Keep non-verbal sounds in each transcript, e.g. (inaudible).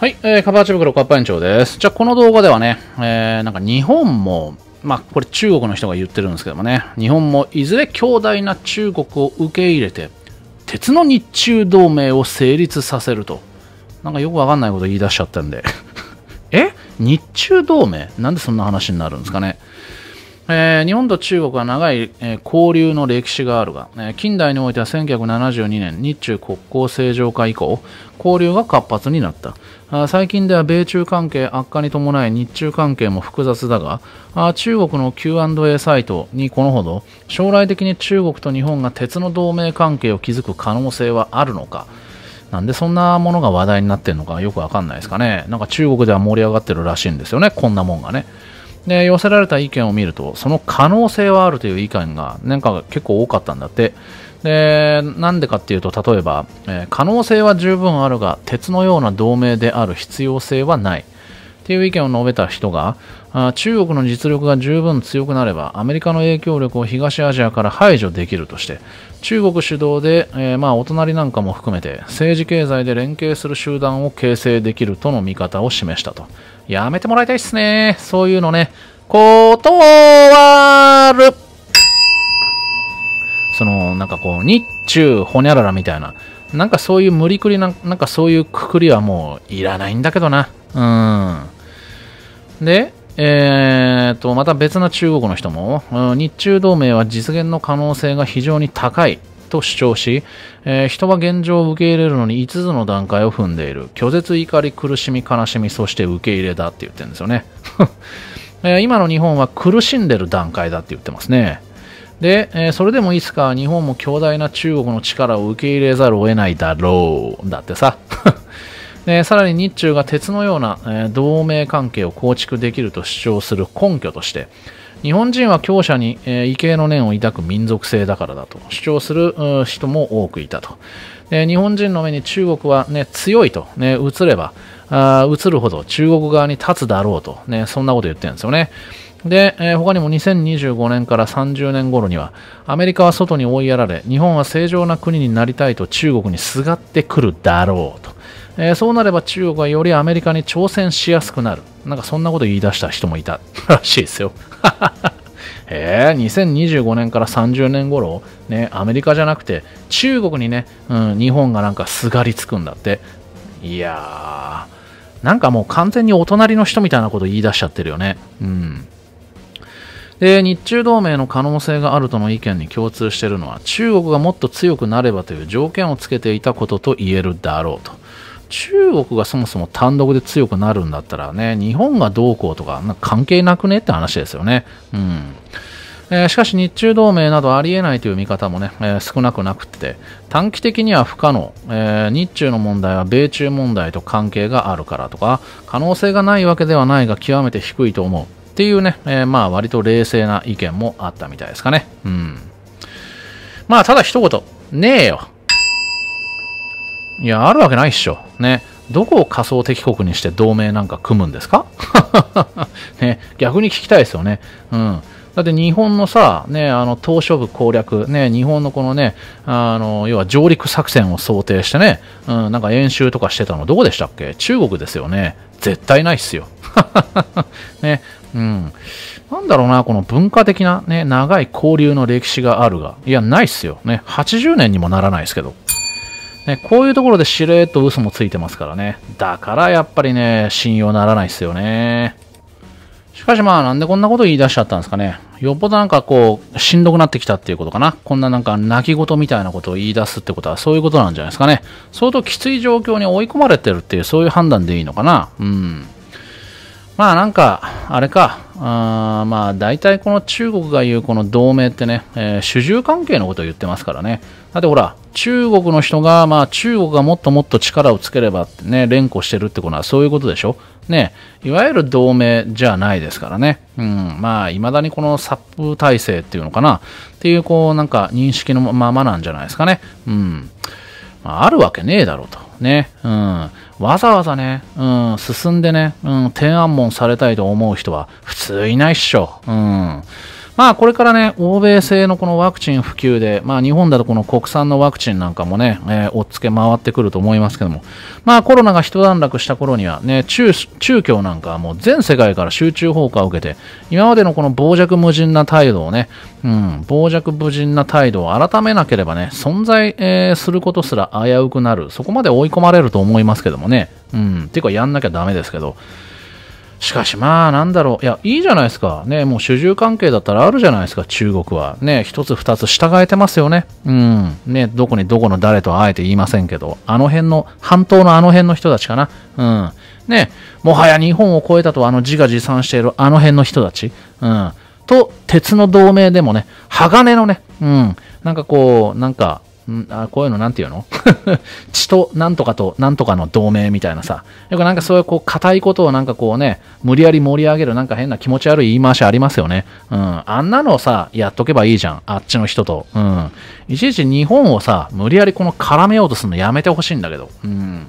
はい、えー、カバーチ袋カアパン長です。じゃあ、この動画ではね、えー、なんか日本も、まあ、これ中国の人が言ってるんですけどもね、日本もいずれ強大な中国を受け入れて、鉄の日中同盟を成立させると。なんかよくわかんないこと言い出しちゃったんで。(laughs) え日中同盟なんでそんな話になるんですかね。うんえー、日本と中国は長い、えー、交流の歴史があるが、えー、近代においては1972年日中国交正常化以降交流が活発になったあ最近では米中関係悪化に伴い日中関係も複雑だがあ中国の Q&A サイトにこのほど将来的に中国と日本が鉄の同盟関係を築く可能性はあるのかなんでそんなものが話題になってるのかよくわかんないですかねなんか中国では盛り上がってるらしいんですよねこんなもんがねで寄せられた意見を見るとその可能性はあるという意見がなんか結構多かったんだってでなんでかっていうと例えば、えー、可能性は十分あるが鉄のような同盟である必要性はないっていう意見を述べた人があ中国の実力が十分強くなればアメリカの影響力を東アジアから排除できるとして中国主導で、えー、まあお隣なんかも含めて政治経済で連携する集団を形成できるとの見方を示したと。やめてもらいたいっすね。そういうのね。断るその、なんかこう、日中ほにゃららみたいな。なんかそういう無理くりな、なんかそういうくくりはもういらないんだけどな。うん。で、えーと、また別な中国の人も、日中同盟は実現の可能性が非常に高いと主張し、えー、人は現状を受け入れるのに5つの段階を踏んでいる拒絶怒り苦しみ悲しみそして受け入れだって言ってるんですよね、(laughs) えー、今の日本は苦しんでる段階だって言ってますねで、えー、それでもいつか日本も強大な中国の力を受け入れざるを得ないだろうだってさ (laughs) えー、さらに日中が鉄のような、えー、同盟関係を構築できると主張する根拠として日本人は強者に、えー、異形の念を抱く民族性だからだと主張する人も多くいたとで日本人の目に中国は、ね、強いと、ね、映ればあ映るほど中国側に立つだろうと、ね、そんなこと言ってるんですよねで、えー、他にも2025年から30年頃にはアメリカは外に追いやられ日本は正常な国になりたいと中国にすがってくるだろうとえー、そうなれば中国はよりアメリカに挑戦しやすくなる。なんかそんなこと言い出した人もいた (laughs) らしいですよ。え2025年から30年頃、ね、アメリカじゃなくて中国にね、うん、日本がなんかすがりつくんだって。いやー、なんかもう完全にお隣の人みたいなこと言い出しちゃってるよね。うん。で、日中同盟の可能性があるとの意見に共通しているのは、中国がもっと強くなればという条件をつけていたことと言えるだろうと。中国がそもそも単独で強くなるんだったらね、日本がどうこうとか、なんか関係なくねって話ですよね。うん。えー、しかし日中同盟などありえないという見方もね、えー、少なくなくって、短期的には不可能、えー、日中の問題は米中問題と関係があるからとか、可能性がないわけではないが極めて低いと思うっていうね、えまあ割と冷静な意見もあったみたいですかね。うん。まあただ一言、ねえよ。いや、あるわけないっしょ。ね。どこを仮想敵国にして同盟なんか組むんですか (laughs) ね、逆に聞きたいですよね。うん。だって日本のさ、ね、あの、島しょ部攻略、ね、日本のこのね、あの、要は上陸作戦を想定してね、うん、なんか演習とかしてたのどこでしたっけ中国ですよね。絶対ないっすよ。(laughs) ね、うん。なんだろうな、この文化的なね、長い交流の歴史があるが、いや、ないっすよ。ね、80年にもならないですけど。ね、こういうところでしれっと嘘もついてますからね。だからやっぱりね、信用ならないっすよね。しかしまあなんでこんなこと言い出しちゃったんですかね。よっぽどなんかこう、しんどくなってきたっていうことかな。こんななんか泣き言みたいなことを言い出すってことはそういうことなんじゃないですかね。相当きつい状況に追い込まれてるっていうそういう判断でいいのかな。うん。まあなんか、あれか、あまあ大体この中国が言うこの同盟ってね、えー、主従関係のことを言ってますからね。だってほら、中国の人が、まあ中国がもっともっと力をつければってね、連呼してるってことはそういうことでしょね、いわゆる同盟じゃないですからね。うん、まあ、未だにこのサップ体制っていうのかな、っていう、こう、なんか認識のままなんじゃないですかね。うん。まあ、あるわけねえだろうと。ね。うん。わざわざね、うん、進んでね、うん、天安門されたいと思う人は普通いないっしょ。うん。まあ、これからね、欧米製のこのワクチン普及で、まあ、日本だとこの国産のワクチンなんかもね、えー、おっつけ回ってくると思いますけども、まあ、コロナが一段落した頃には、ね、中、中共なんかはもう全世界から集中砲火を受けて、今までのこの傍若無人な態度をね、うん、傍若無人な態度を改めなければね、存在、えー、することすら危うくなる、そこまで追い込まれると思いますけどもね、うん、ていうかやんなきゃダメですけど、しかしまあなんだろう。いや、いいじゃないですか。ね、もう主従関係だったらあるじゃないですか、中国は。ね、一つ二つ従えてますよね。うん。ね、どこにどこの誰とはあえて言いませんけど、あの辺の、半島のあの辺の人たちかな。うん。ね、もはや日本を超えたとあの自画自賛しているあの辺の人たち。うん。と、鉄の同盟でもね、鋼のね、うん。なんかこう、なんか、んあこういうのなんて言うの (laughs) 血となんとかとなんとかの同盟みたいなさ。よくなんかそういうこう硬いことをなんかこうね、無理やり盛り上げるなんか変な気持ち悪い言い回しありますよね。うん。あんなのさ、やっとけばいいじゃん。あっちの人と。うん。いちいち日本をさ、無理やりこの絡めようとするのやめてほしいんだけど。うん。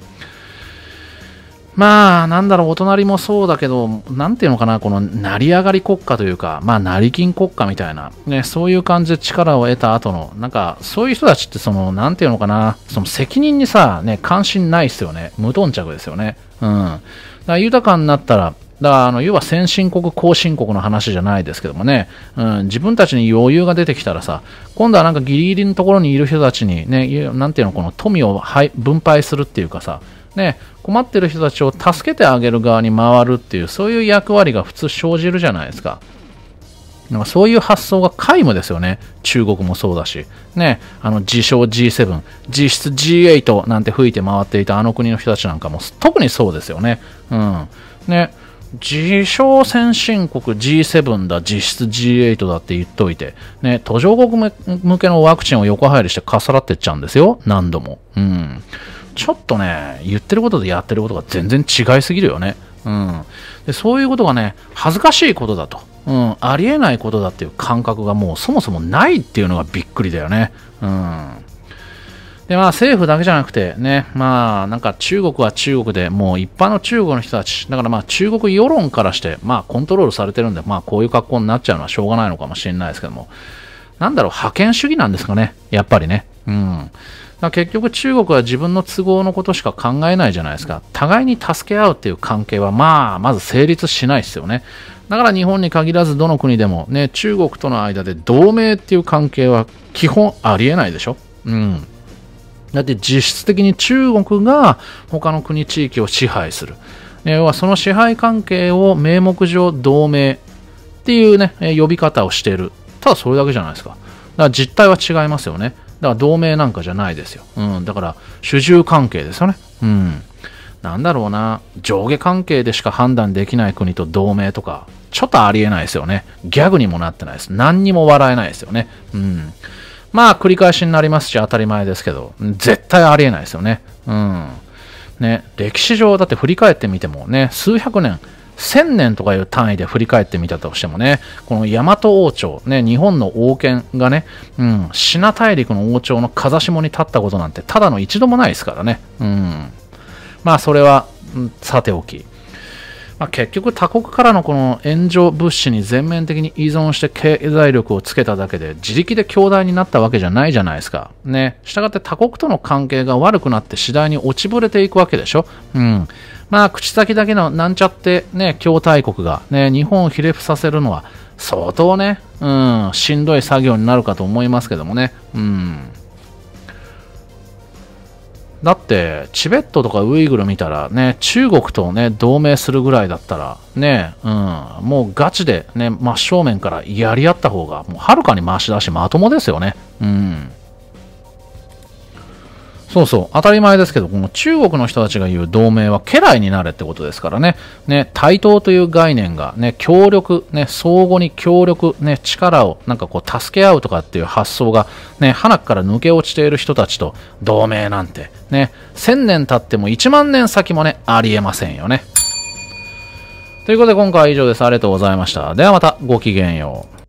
まあ、なんだろう、お隣もそうだけど、なんていうのかな、この成り上がり国家というか、まあ、成金国家みたいな、ね、そういう感じで力を得た後の、なんか、そういう人たちって、その、なんていうのかな、その責任にさ、ね、関心ないっすよね。無頓着ですよね。うん。だから豊かになったら、だからあの要は先進国、後進国の話じゃないですけどもね、うん、自分たちに余裕が出てきたらさ、今度はなんかギリギリのところにいる人たちにね、なんていうの、この富を分配するっていうかさ、ね、困ってる人たちを助けてあげる側に回るっていう、そういう役割が普通生じるじゃないですか。なんかそういう発想が皆無ですよね。中国もそうだし。ね、あの、自称 G7、実質 G8 なんて吹いて回っていたあの国の人たちなんかも特にそうですよね。うん。ね、自称先進国 G7 だ、実質 G8 だって言っといて、ね、途上国向けのワクチンを横入りしてかさらってっちゃうんですよ。何度も。うん。ちょっとね、言ってることとやってることが全然違いすぎるよね。うん、でそういうことがね、恥ずかしいことだと、うん、ありえないことだっていう感覚がもうそもそもないっていうのがびっくりだよね。うんでまあ、政府だけじゃなくて、ね、まあ、なんか中国は中国で、もう一般の中国の人たち、だからまあ中国世論からして、まあコントロールされてるんで、まあこういう格好になっちゃうのはしょうがないのかもしれないですけども、なんだろう、覇権主義なんですかね、やっぱりね。うん。だ結局中国は自分の都合のことしか考えないじゃないですか互いに助け合うっていう関係はまあまず成立しないですよねだから日本に限らずどの国でもね中国との間で同盟っていう関係は基本ありえないでしょうんだって実質的に中国が他の国地域を支配する要はその支配関係を名目上同盟っていうね呼び方をしているただそれだけじゃないですかだから実態は違いますよねだから同盟なんかじゃないですよ。うん、だから主従関係ですよね。うん。なんだろうな、上下関係でしか判断できない国と同盟とか、ちょっとありえないですよね。ギャグにもなってないです。何にも笑えないですよね。うん。まあ、繰り返しになりますし、当たり前ですけど、絶対ありえないですよね。うん。ね、歴史上だって振り返ってみてもね、数百年1000年とかいう単位で振り返ってみたとしてもね、この大和王朝、ね、日本の王権がね、うん、シナ大陸の王朝の風下に立ったことなんてただの一度もないですからね。うん。まあそれは、さておき。まあ、結局他国からのこの援助物資に全面的に依存して経済力をつけただけで自力で強大になったわけじゃないじゃないですか。ね。したがって他国との関係が悪くなって次第に落ちぶれていくわけでしょ。うん。まあ、口先だけのなんちゃってね、強大国がね、日本をひれ伏させるのは相当ね、うん、しんどい作業になるかと思いますけどもね。うん。だってチベットとかウイグル見たらね中国とね同盟するぐらいだったらね、うん、もうガチでね真正面からやり合った方がもうはるかに回しだしまともですよねうんそうそう、当たり前ですけど、この中国の人たちが言う同盟は家来になれってことですからね、ね、対等という概念が、ね、協力、ね、相互に協力、ね、力を、なんかこう、助け合うとかっていう発想が、ね、花から抜け落ちている人たちと同盟なんて、ね、1000年経っても1万年先もね、ありえませんよね。ということで今回は以上です。ありがとうございました。ではまた、ごきげんよう。